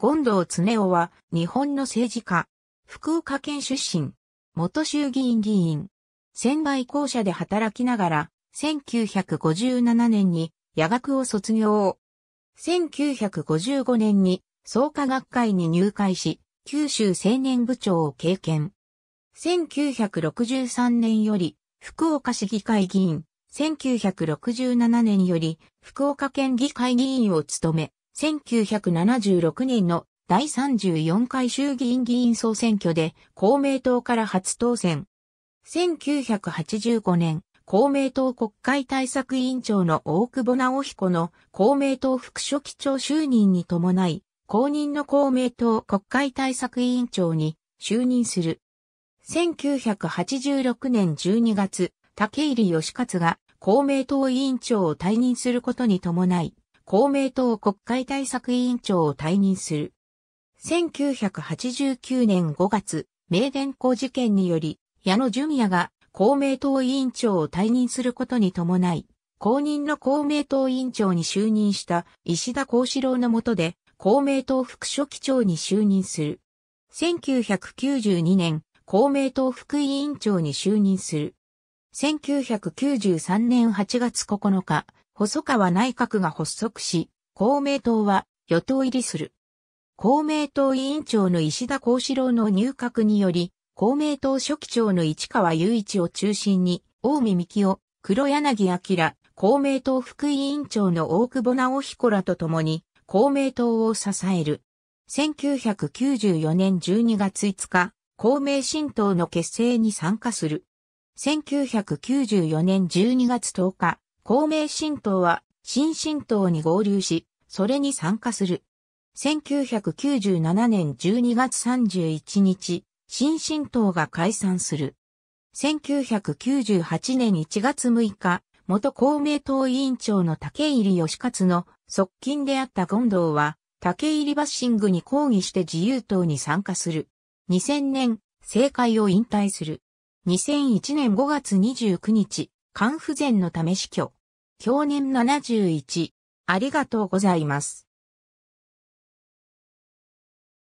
権藤恒夫は日本の政治家、福岡県出身、元衆議院議員、仙台校舎で働きながら、1957年に夜学を卒業。1955年に創価学会に入会し、九州青年部長を経験。1963年より福岡市議会議員、1967年より福岡県議会議員を務め、1976年の第34回衆議院議員総選挙で公明党から初当選。1985年、公明党国会対策委員長の大久保直彦の公明党副書記長就任に伴い、公認の公明党国会対策委員長に就任する。1986年12月、竹入義勝が公明党委員長を退任することに伴い、公明党国会対策委員長を退任する。1989年5月、名電工事件により、矢野純也が公明党委員長を退任することに伴い、公認の公明党委員長に就任した石田幸四郎の下で、公明党副書記長に就任する。1992年、公明党副委員長に就任する。1993年8月9日、細川内閣が発足し、公明党は与党入りする。公明党委員長の石田幸四郎の入閣により、公明党書記長の市川雄一を中心に、大見幹夫、黒柳明、公明党副委員長の大久保直彦らと共に、公明党を支える。1994年12月5日、公明新党の結成に参加する。1994年12月10日、公明新党は新新党に合流し、それに参加する。1997年12月31日、新新党が解散する。1998年1月6日、元公明党委員長の竹入義勝の側近であった権藤は、竹入バッシングに抗議して自由党に参加する。2000年、政界を引退する。2001年5月29日、肝不全のため死去。享年71。ありがとうございます。